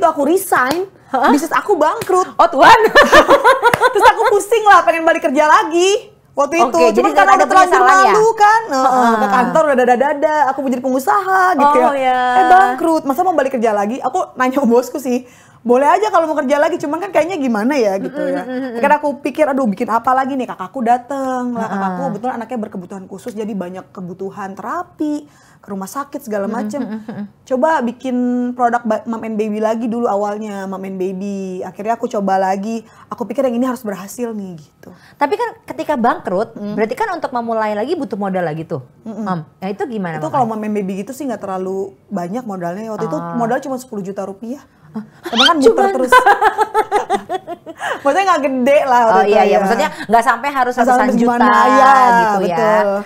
begitu aku resign, huh? bisnis aku bangkrut. Oh Tuhan. Terus aku pusing lah, pengen balik kerja lagi. Waktu itu, jadi cuma karena ada terlanjur malu ya? kan, uh, uh. ke kantor udah dada-dada, aku menjadi pengusaha gitu oh, ya. Yeah. Eh bangkrut, masa mau balik kerja lagi? Aku nanya bosku sih, boleh aja kalau mau kerja lagi cuman kan kayaknya gimana ya gitu ya karena aku pikir aduh bikin apa lagi nih kakakku dateng lah kakakku betul anaknya berkebutuhan khusus jadi banyak kebutuhan terapi ke rumah sakit segala macem coba bikin produk mom and baby lagi dulu awalnya mom and baby akhirnya aku coba lagi aku pikir yang ini harus berhasil nih gitu tapi kan ketika bangkrut mm. berarti kan untuk memulai lagi butuh modal lagi tuh mm Mom, nah itu gimana itu kalau mom and baby gitu sih nggak terlalu banyak modalnya waktu oh. itu ah. modal cuma 10 juta rupiah Ah, emang kan muter terus. maksudnya nggak gede lah. Oh iya iya, maksudnya nggak sampai harus ratusan juta gitu ya, gitu betul. ya.